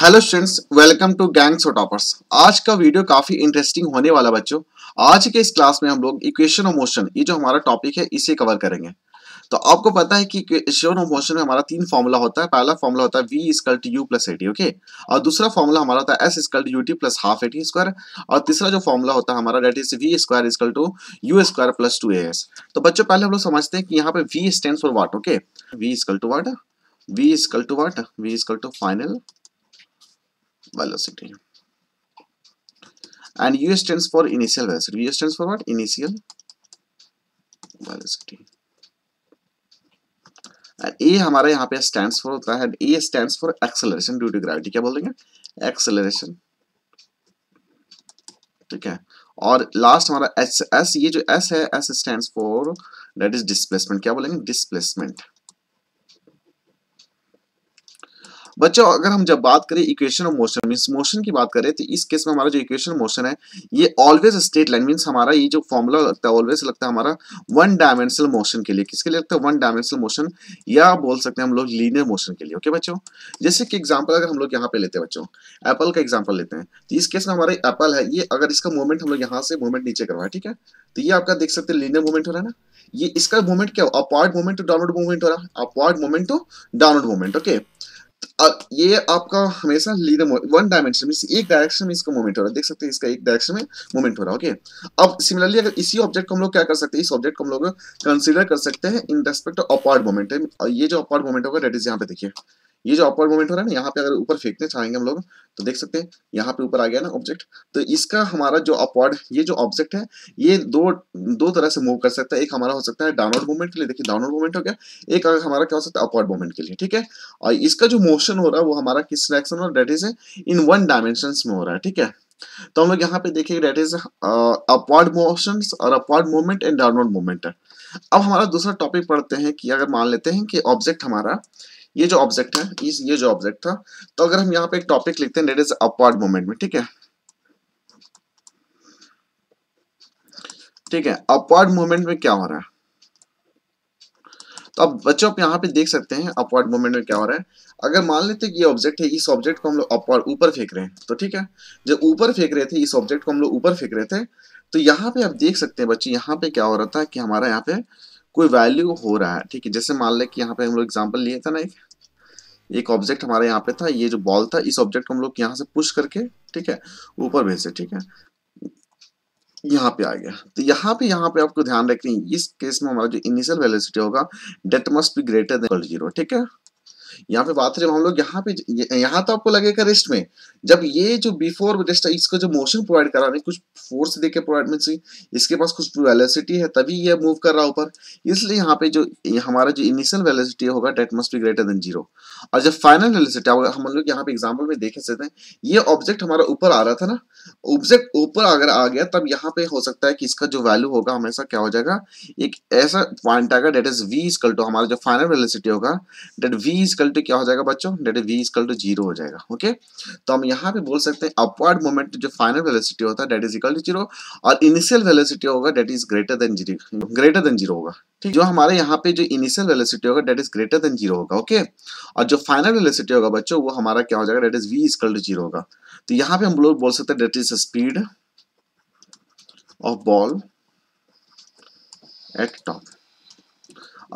hello students welcome to gangs और toppers आज का वीडियो काफी इंटरेस्टिंग होने वाला बच्चों आज के इस क्लास में हम लोग इक्वेशन ऑफ मोशन ये जो हमारा टॉपिक है इसे कवर करेंगे तो आपको पता है कि इक्वेशन ऑफ मोशन में हमारा तीन फॉर्मूला होता है पहला फॉर्मूला होता है V equal to you plus A T okay और दूसरा फॉर्मूला हमारा होता है S equal to U T plus half eighty square और तीसरा जो फॉर्मूला होता है हमारा that is V square equal to U square plus two A S तो बच्चों पहले हम लोग समझते हैं कि यहाँ पे V stand for what okay V equal to what V equal to what V equal to final velocity and u stands for initial velocity u stands for what initial velocity A हमारा यहाँ पे stand for होता है A stand for acceleration due to gravity क्या बोल देंगे acceleration ठीक है और लास्ट हमारा एस एस ये जो एस है S stand for that is displacement क्या बोलेंगे डिस्प्लेसमेंट बच्चों अगर हम जब बात करें equation of motion mean motion की बात करें तो इस केस में हमारा जो इक्वेशन ऑफ मोशन है ये ऑलवेज स्टेट लाइन मीन हमारा ये जो फॉर्मूला लगता है ऑलवेज लगता है हमारा वन डायमेंशनल मोशन के लिए किसके लिए लगता है वन डायमेंशनल मोशन या बोल सकते हैं हम लोग लीनियर मोशन के लिए ओके बच्चों जैसे कि एग्जाम्पल अगर हम लोग यहाँ पे लेते हैं बच्चों एप्पल का एग्जाम्पल लेते हैं तो इस केस में हमारा एप्पल है ये अगर इसका मूवमेंट हम लोग यहाँ से मूवमेंट नीचे करवाए ठीक है तो ये आपका देख सकते हैं लीनियर मूवमेंट हो रहा है ना ये इसका मूवमेंट क्या upward movement to downward movement हो रहा है upward movement to downward movement okay ये आपका हमेशा लीनियर वन डायमेंशन में एक डायरेक्शन में इसका मूवमेंट हो रहा है देख सकते हैं इसका एक डायरेक्शन में मूवमेंट हो रहा है ओके अब सिमिलरली अगर इसी ऑब्जेक्ट को हम लोग क्या कर सकते हैं इस ऑब्जेक्ट को हम लोग कंसिडर कर सकते हैं in respect of upward movement ये जो अपार्ट मूवमेंट होगा डेट इज यहाँ पे देखिए ये जो अपवर्ड मूवमेंट हो रहा है ना यहाँ पे अगर ऊपर फेंकने चाहेंगे हम लोग तो देख सकते हैं यहाँ पे ऊपर आ गया ना ऑब्जेक्ट तो इसका हमारा जो अपवर्ड ये जो ऑब्जेक्ट है ये दो दो तरह से मूव कर सकता है एक हमारा हो सकता है डाउनवर्ड मूवमेंट के लिए देखिए डाउनवर्ड मूवमेंट हो गया एक हमारा क्या हो सकता है अपवर्ड मूवमेंट के लिए ठीक है और इसका जो मोशन हो रहा है वो हमारा किस डायरेक्शन हो that is in one dimension में हो रहा है ठीक है तो हम लोग यहाँ पे देखिए डेट इज अपवर्ड मोशन और upward movement and downward movement अब हमारा दूसरा टॉपिक पढ़ते हैं कि अगर मान लेते हैं कि ऑब्जेक्ट हमारा ये जो ऑब्जेक्ट है इस ये जो ऑब्जेक्ट था तो अगर हम यहाँ पे एक टॉपिक लिखते हैं डेट इज अपवर्ड मोमेंट में ठीक है ठीक है अपवर्ड मूवमेंट में क्या हो रहा है तो अब बच्चों आप यहाँ पे देख सकते हैं अपवर्ड मूवमेंट में क्या हो रहा है अगर मान लेते कि ये ऑब्जेक्ट है इस ऑब्जेक्ट को हम लोग अपवर्ड ऊपर फेंक रहे हैं तो ठीक है जब ऊपर फेंक रहे थे इस ऑब्जेक्ट को हम लोग ऊपर फेंक रहे थे तो यहाँ पे आप देख सकते हैं बच्चे यहाँ पे क्या हो रहा था कि हमारा यहाँ पे कोई वैल्यू हो रहा है ठीक है जैसे मान लें कि यहाँ पे हम लोग एग्जाम्पल लिए था ना एक एक ऑब्जेक्ट हमारे यहाँ पे था ये जो बॉल था इस ऑब्जेक्ट को हम लोग यहाँ से पुश करके ठीक है ऊपर भेजे ठीक है यहाँ पे आ गया तो यहाँ पे यहाँ पे आपको ध्यान रखें इस केस में हमारा जो इनिशियल वेलोसिटी होगा that must be greater than zero ठीक है यहाँ पे बात करें हम लोग यहाँ पे यहाँ तो आपको लगेगा रेस्ट में जब ये जो बिफोर रिस्ट इसका जो मोशन प्रोवाइड करा रहे कुछ फोर्स दे के प्रोवाइड में इसके पास कुछ वेलोसिटी है तभी ये मूव कर रहा ऊपर इसलिए यहाँ पे जो हमारा जो इनिशियल वेलोसिटी होगा that must be greater than zero और जब फाइनल वेलोसिटी हम लोग यहाँ पे एग्जाम्पल में देख सकते हैं ये ऑब्जेक्ट हमारा ऊपर आ रहा था ना ऑब्जेक्ट ऊपर अगर आ गया तब यहाँ पे हो सकता है कि इसका जो वैल्यू होगा हमेशा क्या हो जाएगा एक ऐसा पॉइंट आएगा that is v is equal to हमारा जो फाइनल वेलोसिटी होगा that v is equal equal to क्या हो जाएगा बच्चों that v equal to zero हो जाएगा ओके तो हम यहाँ पे बोल सकते हैं अपवर्ड मोमेंट जो फाइनल वेलोसिटी होता है that is equal to zero और इनिशियल वेलोसिटी होगा that is greater than zero greater than zero होगा ठीक जो हमारे यहाँ पे जो इनिशियल वेलोसिटी होगा that is greater than zero होगा ओके और जो फाइनल वेलोसिटी होगा बच्चों वो हमारा क्या हो जाएगा that is v equal to zero होगा तो यहाँ पे हम लोग बोल सकते हैं that is speed of ball at top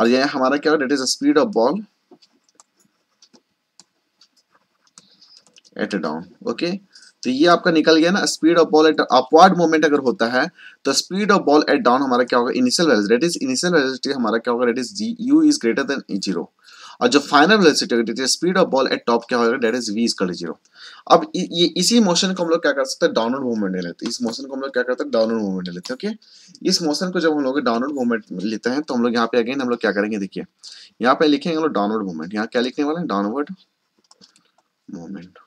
और यह हमारा क्या होगा that is speed of ball at down okay तो ये आपका निकल गया ना speed of ball at upward movement अगर होता है तो speed of ball at down हमारा क्या होगा initial velocity that is initial velocity हमारा क्या होगा that is g u is greater than zero और जो फाइनल वेलोसिटी होगी that is speed of ball at top क्या होगा that is v is equal to zero अब ये इसी मोशन को हम लोग क्या कर सकते हैं डाउनवर्ड मूवमेंट ले लेते हैं इस मोशन को हम लोग क्या करते हैं डाउनवर्ड मूवमेंट ले लेते हैं ओके इस मोशन को जब हम लोग डाउनवर्ड मूवमेंट लेते हैं तो हम लोग यहाँ पे अगेन हम लोग क्या करेंगे देखिए यहाँ पे लिखेंगे हम लोग डाउनवर्ड मूवमेंट यहाँ क्या लिखने वाले हैं डाउनवर्ड मूवमेंट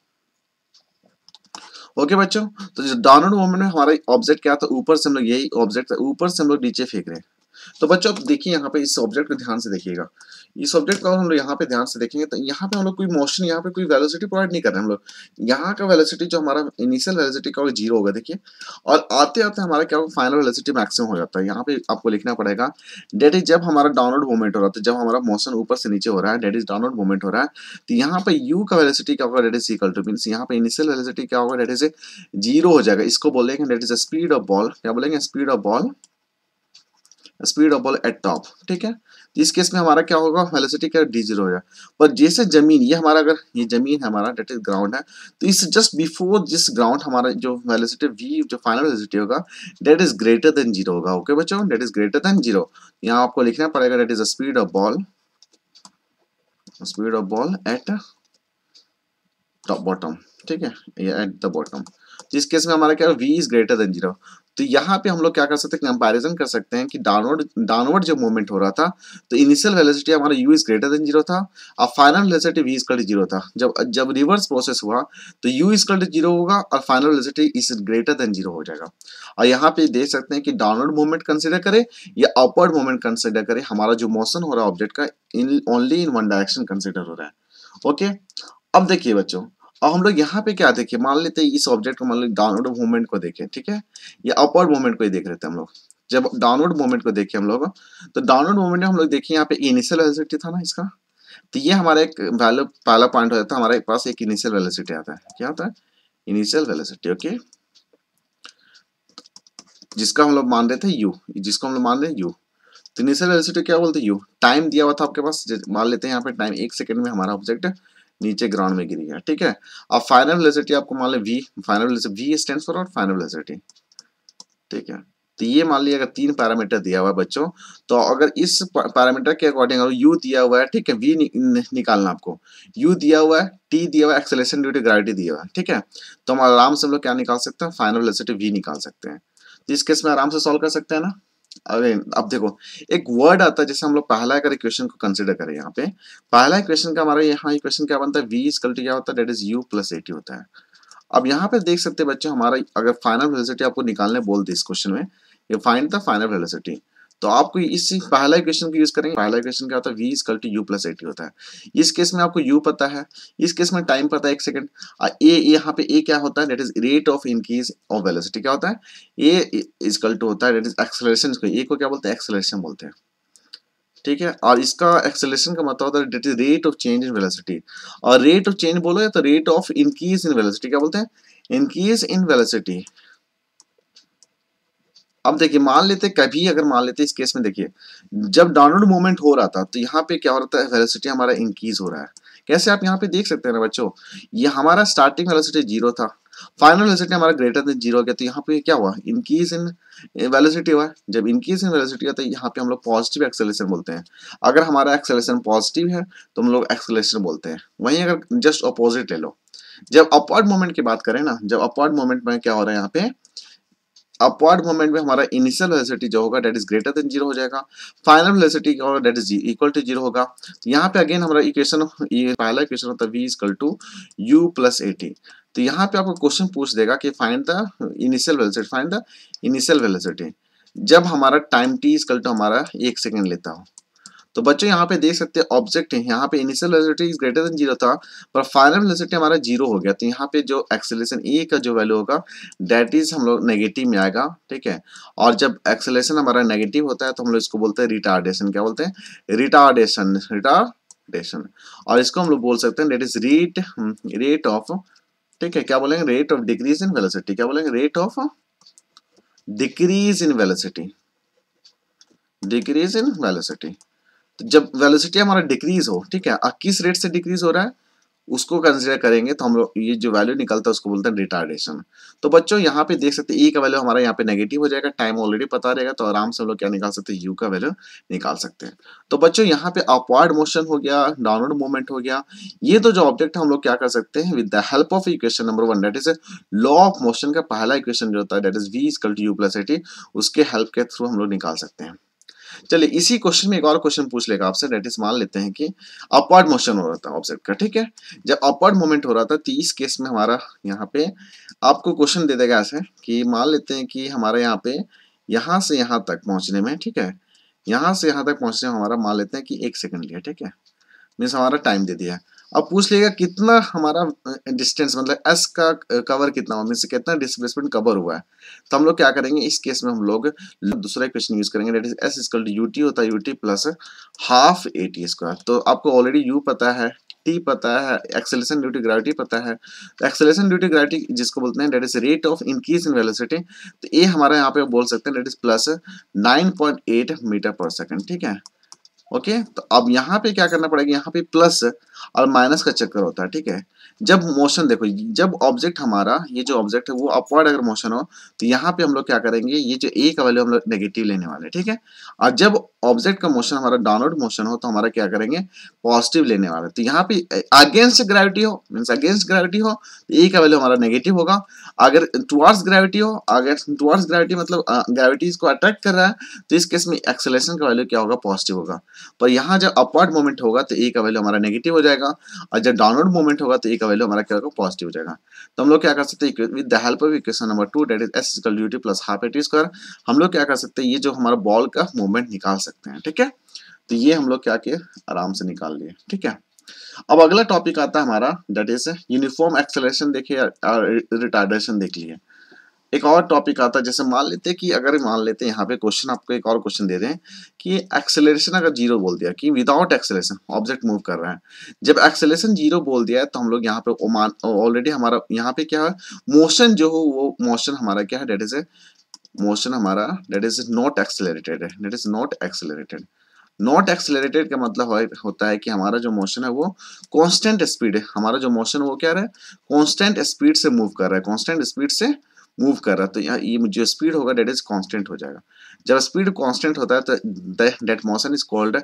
ओके बच्चों तो जो डाउनवर्ड मूवमेंट में हमारा ऑब्जेक्ट क्या था ऊपर से हम लोग यही ऑब्जेक्ट था ऊपर से हम लोग नीचे फेंक रहे हैं तो बच्चों आप देखिए यहाँ पे इस ऑब्जेक्ट को ध्यान से देखिएगा इस ऑब्जेक्ट को हम लोग यहाँ पे ध्यान से देखेंगे तो यहाँ पे हम लोग कोई मोशन यहाँ पे कोई वेलोसिटी प्रोवाइड नहीं कर रहे हम लोग यहाँ का वेलोसिटी जो हमारा इनिशियल वेलोसिटी का वो जीरो होगा देखिए और आते आते हमारा क्या होगा फाइनल वेलोसिटी मैक्सिमम हो जाता है यहाँ पे आपको लिखना पड़ेगा डेट इज जब हमारा डाउनलोड मूवमेंट हो रहा था तो जब हमारा मोशन ऊपर से नीचे हो रहा है डेट इज डाउनलोड मूवमेंट हो रहा है तो यहाँ पे यू का वेलोसिटी क्या होगा that is equal to mean यहाँ पे इनिशियल वेलोसिटी क्या होगा डेट इज जीरो हो जाएगा इसको बोलेंगे that is speed of ball क्या बोलेंगे speed of ball speed of ball at top ठीक है तो इस केस में हमारा क्या होगा वेलोसिटी का डी जीरो पर जैसे जमीन ये हमारा अगर ये जमीन है हमारा डेट इज ग्राउंड है तो इस जस्ट बिफोर दिस ग्राउंड हमारा जो वेलोसिटी वी जो फाइनल वेलोसिटी होगा that is greater than zero होगा ओके बच्चों that is greater than zero यहाँ आपको लिखना पड़ेगा that is a speed of ball speed of ball at top bottom ठीक है एट द बॉटम जिस केस में हमारा क्या v is greater than zero तो यहाँ पे हम लोग क्या कर सकते हैं कंपैरिजन कर सकते हैं कि डाउनवर्ड डाउनवर्ड जो मूवमेंट हो रहा था तो इनिशियल वेलोसिटी हमारा u is greater than zero था और final velocity v is equal zero था जब जब रिवर्स प्रोसेस हुआ तो यू इज कल जीरो होगा और final velocity is greater than zero हो जाएगा और यहाँ पे देख सकते हैं कि डाउनवर्ड मूवमेंट कंसिडर करें या अपवर्ड मूवमेंट कंसिडर करें हमारा जो मोशन हो रहा है ऑब्जेक्ट का in only in one direction consider हो रहा है ओके अब देखिए बच्चों और हम लोग यहाँ पे क्या देखे मान लेते हैं इस ऑब्जेक्ट को मान लो डाउनवर्ड मूवमेंट को देखें ठीक है या अपवर्ड मूवमेंट को ही देख रहे थे हम लोग जब डाउनवर्ड मूवमेंट को देखे हम लोग तो डाउनवर्ड मूवमेंट हम लोग देखे यहाँ पे इनिशियल वेलोसिटी था ना इसका तो ये हमारा एक वैल्यू पहला पॉइंट हो जाता है हमारे पास एक इनिशियल वेलोसिटी आता है क्या होता है इनिशियल वेलोसिटी ओके जिसका हम लोग मान रहे थे यू जिसको हम लोग मान रहे यू तो इनिशियल वेलोसिटी क्या बोलते यू टाइम दिया हुआ था आपके पास मान लेते हैं यहाँ पे टाइम एक सेकंड में हमारा ऑब्जेक्ट नीचे ग्राउंड में गिरी है ठीक है अब फाइनल वेलोसिटी आपको मान लें v final v stand for final velocity ठीक है तो ये मान लिया अगर तीन पैरामीटर दिया हुआ है बच्चों तो अगर इस पैरामीटर के अकॉर्डिंग अगर यू दिया हुआ है ठीक है वी नि, नि, निकालना आपको यू दिया हुआ है टी दिया हुआ है एक्सेलेशन ड्यू टू ग्रेविटी दिया हुआ है ठीक है तो हम आराम से हम लोग क्या निकाल सकते हैं फाइनल वेलोसिटी वी निकाल सकते हैं तो इस केस में आराम से सॉल्व कर सकते हैं ना अरे अब देखो एक वर्ड आता है जैसे हम लोग पहला अगर इक्वेशन को कंसिडर करें यहाँ पे पहला इक्वेशन का हमारा यहाँ इक्वेशन क्या बनता है वी इज कल्टी क्या होता है that is u plus a t होता है अब यहाँ पे देख सकते हैं बच्चों हमारा अगर फाइनल वेलोसिटी आपको निकालने बोल दे इस क्वेश्चन में ये फाइंड द फाइनल वेलोसिटी तो आपको इस पहला इक्वेशन को यूज करेंगे पहला इक्वेशन क्या होता है v is equal to you plus a t होता है इस केस में आपको यू पता है इस केस में टाइम पता है एक सेकंड ए यहाँ पे ए क्या होता है that is rate of increase of velocity क्या होता है ए इज कल टू होता है दैट इज एक्सलेशन इसको ए को क्या बोलते हैं एक्सलेशन बोलते हैं ठीक है और इसका एक्सेलेशन का मतलब होता है that is rate of change in velocity और रेट ऑफ चेंज बोलो या तो rate of increase in velocity क्या बोलते हैं इंक्रीज इन वेलोसिटी अब देखिए मान लेते कभी अगर मान लेते इस केस में देखिए जब डाउनलोड मूवमेंट हो रहा था तो यहाँ पे क्या हो रहा था वेलोसिटी हमारा इंक्रीज हो रहा है कैसे आप यहाँ पे देख सकते हैं ना बच्चों ये हमारा स्टार्टिंग वेलोसिटी जीरो था फाइनल वेलोसिटी हमारा ग्रेटर देन जीरो हो गया तो यहाँ पे क्या हुआ इंक्रीज इन वेलोसिटी हुआ जब इंक्रीज इन वेलोसिटी हुआ तो यहाँ पे हम लोग पॉजिटिव एक्सेलेशन बोलते हैं अगर हमारा एक्सेलेशन पॉजिटिव है तो हम लोग एक्सेलेशन बोलते हैं वहीं अगर जस्ट अपोजिट ले लो जब अपवर्ड मोमेंट की बात करें ना जब अपवर्ड मोमेंट में क्या हो रहा है यहाँ पे अपवर्ड मोमेंट में हमारा इनिशियल वेलोसिटी जो होगा that is greater than zero हो जाएगा फाइनल वेलोसिटी का that is equal to zero होगा तो यहाँ पे अगेन हमारा इक्वेशन ये पहला इक्वेशन होता है v is equal to you plus a t तो यहाँ पे आपको क्वेश्चन पूछ देगा कि find the initial velocity find the initial velocity जब हमारा टाइम टी इजकल टू हमारा एक सेकेंड लेता हो तो बच्चों यहाँ पे देख सकते हैं ऑब्जेक्ट है यहाँ पे initial velocity is greater than zero था पर फाइनल वेलोसिटी हमारा जीरो हो गया तो यहाँ पे जो एक्सेलेशन ए का जो वैल्यू होगा डेट इज हम लोग नेगेटिव में आएगा ठीक है और जब एक्सेलेशन हमारा नेगेटिव होता है तो हम लोग इसको बोलते हैं रिटार्डेशन क्या बोलते हैं रिटार्डेशन रिटार्डेशन और इसको हम लोग बोल सकते हैं that is rate rate of ठीक है क्या बोलेंगे rate of decrease in velocity क्या बोलेंगे rate of decrease in velocity decrease in velocity तो जब वेलोसिटी हमारा डिक्रीज हो ठीक है किस रेट से डिक्रीज हो रहा है उसको कंसिडर करेंगे तो हम लोग ये जो वैल्यू निकलता है उसको बोलते हैं रिटार्डेशन तो बच्चों यहाँ पे देख सकते हैं ई का वैल्यू हमारा यहाँ पे नेगेटिव हो जाएगा टाइम ऑलरेडी पता रहेगा तो आराम से हम लोग क्या निकाल सकते हैं यू का वैल्यू निकाल सकते हैं तो बच्चों यहाँ पे अपवर्ड मोशन हो गया डाउनवर्ड मूवमेंट हो गया ये तो जो ऑब्जेक्ट हम लोग क्या कर सकते हैं with the help of equation number one that is law of motion का पहला इक्वेशन जो होता है that is v equal to you plus a t उसके हेल्प के थ्रू हम लोग निकाल सकते हैं चलिए इसी क्वेश्चन में एक और क्वेश्चन पूछ लेगा आपसे डेट इज मान लेते हैं कि अपवर्ड मोशन हो रहा था ऑब्जेक्ट का ठीक है जब अपवर्ड मोमेंट हो रहा था तीस केस में हमारा यहाँ पे आपको क्वेश्चन दे देगा ऐसे कि मान लेते हैं कि हमारे यहाँ पे यहाँ से यहाँ तक पहुँचने में ठीक है यहाँ से यहाँ तक पहुँचने में हमारा मान लेते हैं कि एक सेकेंड लिया ठीक है मीन्स हमारा टाइम दे दिया अब पूछ लेगा कितना हमारा डिस्टेंस मतलब एस का कवर कितना हुआ मीन कितना डिस्प्लेसमेंट कवर हुआ है तो हम लोग क्या करेंगे इस केस में हम लोग दूसरा क्वेश्चन यूज करेंगे that is s is equal to you t होता है u T plus half a t square तो आपको ऑलरेडी यू पता है टी पता है एक्सेलेशन ड्यू टू ग्रेविटी पता है तो एक्सेलेशन ड्यू टू ग्रेविटी जिसको बोलते हैं that is rate of increase in velocity तो ए हमारा यहाँ पे बोल सकते हैं that is plus nine point eight metre per second ठीक है ओके तो अब यहाँ पे क्या करना पड़ेगा यहाँ पे प्लस और माइनस का चक्कर होता है ठीक है जब मोशन देखो जब ऑब्जेक्ट हमारा ये जो ऑब्जेक्ट है वो अपवर्ड अगर मोशन हो तो यहाँ पे हम लोग क्या करेंगे ये जो ए का वैल्यू हम लोग नेगेटिव लेने वाले ठीक है और जब ऑब्जेक्ट का मोशन हमारा डाउनवर्ड मोशन हो तो हमारा क्या करेंगे पॉजिटिव लेने वाले तो यहाँ पे अगेंस्ट ग्रेविटी हो मीन्स अगेंस्ट ग्रेविटी हो तो ए का वैल्यू हमारा नेगेटिव होगा अगर टुवर्ड्स ग्रेविटी हो अगर टुवर्ड्स ग्रेविटी मतलब ग्रेविटी को अट्रैक्ट कर रहा है तो इस केस में एक्सेलेशन का वैल्यू क्या होगा पॉजिटिव होगा पर यहाँ जब अपवर्ड मोमेंट होगा तो ए का वैल्यू हमारा नेगेटिव हो जाएगा और जब डाउनवर्ड मोमेंट होगा तो ए का वैल्यू हमारा क्या होगा पॉजिटिव हो जाएगा तो हम लोग क्या कर सकते हैं with the help of equation number two that is s u T plus half eighty square हम लोग क्या कर सकते हैं ये जो हमारा बॉल का मूवमेंट निकाल सकते हैं ठीक है तो ये हम लोग क्या किए आराम से निकाल लिए ठीक है अब अगला टॉपिक आता है हमारा डेट इज यूनिफॉर्म एक्सेलरेशन देखिए रिटार्डेशन देख लिए एक और टॉपिक आता है जैसे मान लेते हैं कि अगर मान लेते हैं यहाँ पे क्वेश्चन आपको एक और क्वेश्चन दे रहे हैं कि एक्सेलरेशन अगर जीरो बोल दिया कि विदाउट एक्सेलेशन ऑब्जेक्ट मूव कर रहा है जब एक्सेलेशन जीरो बोल दिया है तो हम लोग यहाँ पे ऑलरेडी हमारा यहाँ पे क्या है मोशन जो हो वो मोशन हमारा क्या है डेट इज ए मोशन हमारा डेट इज नॉट एक्सेलरेटेड है that is not accelerated not accelerated का मतलब होता है कि हमारा जो मोशन है वो कॉन्स्टेंट स्पीड है हमारा जो मोशन वो क्या रहा है कॉन्स्टेंट स्पीड से मूव कर रहा है कॉन्स्टेंट स्पीड से मूव कर रहा है तो यहाँ ये जो स्पीड होगा डेट इज कांस्टेंट हो जाएगा जब स्पीड कांस्टेंट होता है तो that motion is called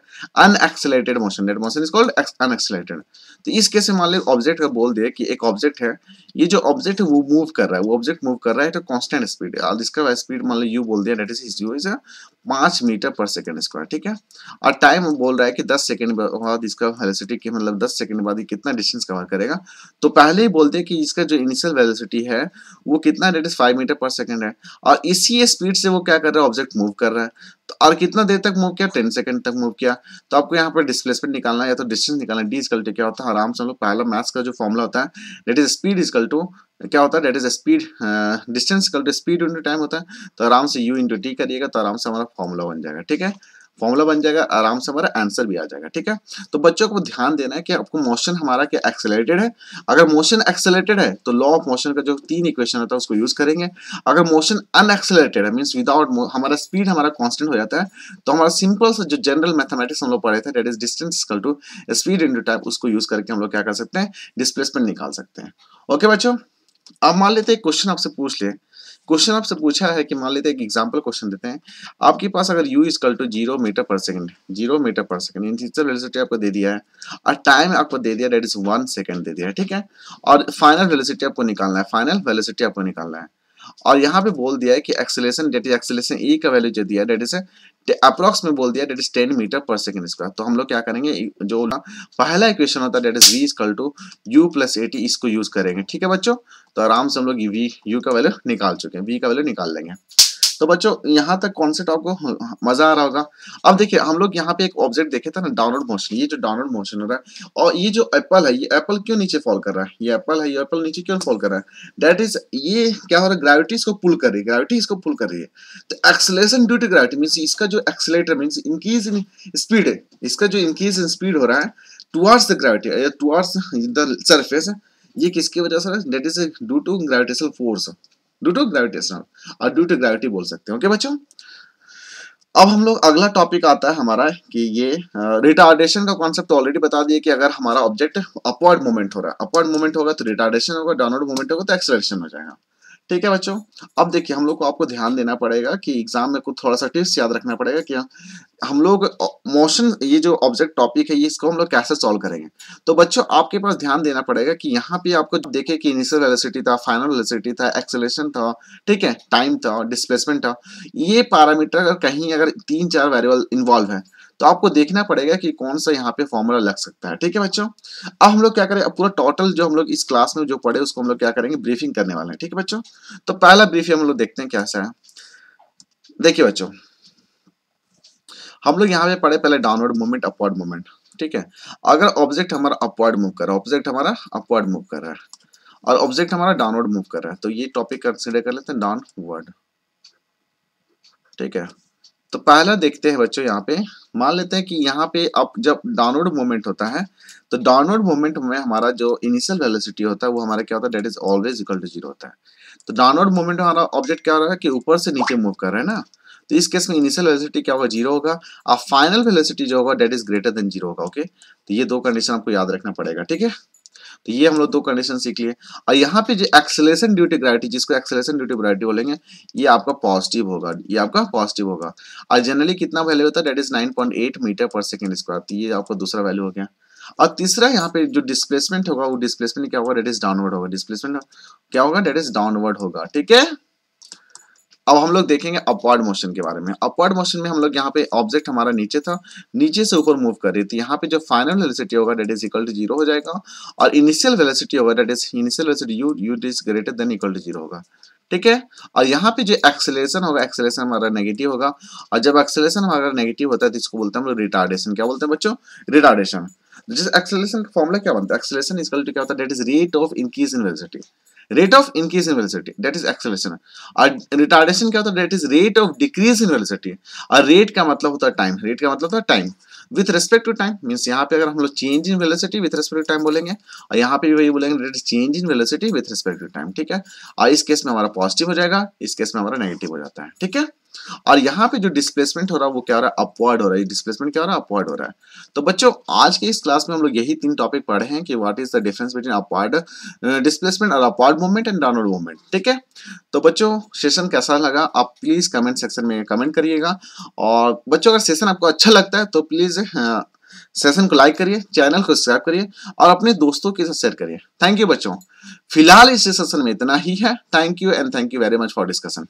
unaccelerated motion that motion is called unaccelerated तो इस केस में मान लीजिए ऑब्जेक्ट का बोल दिया कि एक ऑब्जेक्ट है ये जो ऑब्जेक्ट है वो मूव कर रहा है वो ऑब्जेक्ट मूव कर रहा है तो कॉन्स्टेंट स्पीड है और इसका स्पीड मान लीजिए यू बोल दिया डेट इज यू इज पांच मीटर पर सेकेंड स्क्वायर ठीक है और टाइम बोल रहा है कि दस सेकेंड बाद इसका वेलोसिटी के मतलब दस सेकेंड बाद कितना डिस्टेंस कवर करेगा तो पहले ही बोलते हैं कि इसका जो इनिशियल वेलोसिटी है वो कितना rate five metre per second है और इसी स्पीड से वो क्या कर रहा है ऑब्जेक्ट मूव कर रहा है और कितना देर तक मूव किया टेन सेकंड तक मूव किया तो आपको यहाँ पर डिस्प्लेसमेंट निकालना है या तो डिस्टेंस निकालना है डी इजकल टू क्या होता है आराम से हम लोग पहला मैथ्स का जो फॉर्मूला होता है that is speed is equal to क्या होता है that is speed distance is equal to speed into time होता है तो आराम से यू इंटू टी करिएगा तो आराम से हमारा फॉर्मूला बन जाएगा ठीक है फॉर्मूला बन जाएगा आराम से हमारा आंसर भी आ जाएगा ठीक है तो बच्चों को ध्यान देना है कि आपको मोशन हमारा क्या एक्सेलेटेड है अगर मोशन एक्सेलेटेड है तो लॉ ऑफ मोशन का जो तीन इक्वेशन होता है उसको यूज करेंगे अगर मोशन अनएक्सेलेटेड है मीन्स विदाउट हमारा स्पीड हमारा कॉन्स्टेंट हो जाता है तो हमारा सिंपल सा जो जनरल मैथमेटिक्स हम लोग पढ़े थे that is distance equal to speed in time उसको यूज करके हम लोग क्या कर सकते हैं डिस्प्लेसमेंट निकाल सकते हैं ओके बच्चों अब मान लेते हैं क्वेश्चन आपसे पूछ ले क्वेश्चन आपसे पूछा है कि मान लेते हैं एक एग्जाम्पल क्वेश्चन देते हैं आपके पास अगर u equal to zero metre per second zero metre per second integer velocity आपको दे दिया है और टाइम आपको दे दिया डेट इज वन सेकंड दे दिया है ठीक है और फाइनल वेलोसिटी आपको निकालना है फाइनल वेलोसिटी आपको निकालना है और यहाँ पे बोल दिया है कि acceleration that is acceleration e का वैल्यू जो दिया डेट इज अप्रोक्स में बोल दिया that is ten metre per second square तो हम लोग क्या करेंगे जो पहला इक्वेशन होता है that is v equal to you plus t इसको यूज करेंगे ठीक है बच्चों तो आराम से हम लोग वी यू का वैल्यू निकाल चुके हैं वी का वैल्यू निकाल लेंगे तो बच्चों यहाँ तक कॉन्सेप्ट आपको मजा आ रहा होगा अब देखिए हम लोग यहाँ पे एक ऑब्जेक्ट देखे था ना डाउनलोड मोशन ये जो डाउनलोड मोशन हो रहा है और ये जो एप्पल है ये एप्पल क्यों नीचे फॉल कर रहा है ये एप्पल है ये एप्पल नीचे क्यों फॉल कर रहा है दैट इज ये क्या हो रहा है ग्रेविटी इसको पुल कर रही है ग्रेविटी इसको पुल कर रही है तो acceleration due to gravity means इसका जो accelerator means increase in speed है इसका जो इंक्रीज इन स्पीड हो रहा है towards the gravity towards the surface ये किसकी वजह से that is due to gravitation force due to gravitational और ड्यू टू ग्रेविटी बोल सकते हैं ओके बच्चों अब हम लोग अगला टॉपिक आता है हमारा कि ये रिटार्डेशन uh, का कॉन्सेप्ट ऑलरेडी बता दिए कि अगर हमारा ऑब्जेक्ट अपवर्ड मूवमेंट हो रहा है अपवर्ड मूवमेंट होगा तो रिटार्डेशन होगा डाउनवर्ड मूवमेंट होगा तो एक्सलेशन हो जाएगा ठीक है बच्चों अब देखिए हम लोग को आपको ध्यान देना पड़ेगा कि एग्जाम में कुछ थोड़ा सा टिप्स याद रखना पड़ेगा कि हम लोग मोशन ये जो ऑब्जेक्ट टॉपिक है ये इसको हम लोग कैसे सॉल्व करेंगे तो बच्चों आपके पास ध्यान देना पड़ेगा कि यहाँ पे आपको देखे कि इनिशियल वेलोसिटी था फाइनल वेलोसिटी था एक्सेलेशन था ठीक है टाइम था डिस्प्लेसमेंट था ये पैरामीटर अगर कहीं अगर तीन चार वेरिएबल इन्वॉल्व है तो आपको देखना पड़ेगा कि कौन सा यहाँ पे फॉर्मूला लग सकता है ठीक है बच्चों अब हम लोग क्या करें अब पूरा टोटल जो हम लोग इस क्लास में जो पढ़े उसको हम लोग क्या करेंगे ब्रीफिंग करने वाले हैं ठीक है बच्चों तो पहला ब्रीफिंग हम लोग देखते हैं कैसा है देखिए बच्चों हम लोग यहाँ पे पढ़े पहले डाउनवर्ड मूवमेंट अपवर्ड मूवमेंट ठीक है अगर ऑब्जेक्ट हमारा अपवर्ड मूव कर रहा है ऑब्जेक्ट हमारा अपवर्ड मूव कर रहा है और ऑब्जेक्ट हमारा डाउनवर्ड मूव कर रहा है तो ये टॉपिक कंसिडर कर लेते हैं डाउनवर्ड ठीक है तो पहला देखते हैं बच्चों यहाँ पे मान लेते हैं कि यहाँ पे अब जब डाउनवर्ड मूवमेंट होता है तो डाउनवर्ड मूवमेंट में हमारा जो इनिशियल वेलोसिटी होता है वो हमारा क्या होता है that is always equal to zero होता है तो डाउनवर्ड मूवमेंट में हमारा ऑब्जेक्ट क्या हो रहा है कि ऊपर से नीचे मूव कर रहे हैं ना तो इस केस में इनिशियल वेलोसिटी क्या होगा जीरो होगा और फाइनल वेलोसिटी जो होगा that is greater than zero होगा ओके तो ये दो कंडीशन आपको याद रखना पड़ेगा ठीक है तो ये हम लोग दो कंडीशन सीख लिए और यहाँ पे जो एक्सेलेशन ड्यू टू ग्रेविटी जिसको एक्सेलेशन ड्यू टू ग्रेविटी बोलेंगे ये आपका पॉजिटिव होगा ये आपका पॉजिटिव होगा और जनरली कितना वैल्यू होता है that is nine point eight metre per second square तो ये आपका दूसरा वैल्यू हो गया और तीसरा यहाँ पे जो डिस्प्लेसमेंट होगा वो डिस्प्लेसमेंट क्या होगा डेट इज डाउनवर्ड होगा डिस्प्लेसमेंट क्या होगा डेट इज डाउनवर्ड होगा ठीक है अब हम लोग देखेंगे अपवर्ड मोशन के बारे में अपवर्ड मोशन में हम लोग यहाँ पे ऑब्जेक्ट हमारा नीचे था नीचे से ऊपर मूव कर रही थी यहाँ पे जो फाइनल वेलोसिटी होगा that is equal to zero हो जाएगा और इनिशियल वेलोसिटी होगा that is initial velocity u u is greater than equal to zero होगा ठीक है और यहाँ पे जो एक्सेलेशन होगा एक्सेलेशन हमारा नेगेटिव होगा और जब एक्सेलेशन हमारा नेगेटिव होता है तो इसको बोलते हैं हम लोग रिटार्डेशन क्या बोलते हैं बच्चों रिटार्डेशन तो जिस एक्सेलेशन का फॉर्मूला क्या बनता है एक्सेलेशन इजकल टू क्या होता है that is rate of increase in velocity rate of increase in velocity that is acceleration और रिटार्डेशन क्या होता है that is rate of decrease in velocity और रेट का मतलब होता है टाइम रेट का मतलब होता है time with respect to time means यहाँ पे अगर हम लोग change in velocity with respect to time बोलेंगे और यहाँ पे भी वही बोलेंगे that is change in velocity with respect to time ठीक है और इस केस में हमारा पॉजिटिव हो जाएगा इस केस में हमारा नेगेटिव हो जाता है ठीक है और यहाँ पे जो डिस्प्लेसमेंट हो रहा है वो क्या हो रहा है अपवर्ड हो रहा है डिस्प्लेसमेंट क्या हो रहा है अपवर्ड हो रहा है तो बच्चों आज के इस क्लास में हम लोग यही तीन टॉपिक पढ़े हैं कि what is the difference between upward displacement और upward movement and downward movement ठीक है तो बच्चों सेशन कैसा लगा आप प्लीज कमेंट सेक्शन में कमेंट करिएगा और बच्चों अगर सेशन आपको अच्छा लगता है तो प्लीज सेशन uh, को लाइक करिए चैनल को सब्सक्राइब करिए और अपने दोस्तों के साथ शेयर करिए थैंक यू बच्चों फिलहाल इस सेशन में इतना ही है thank you and thank you very much for discussion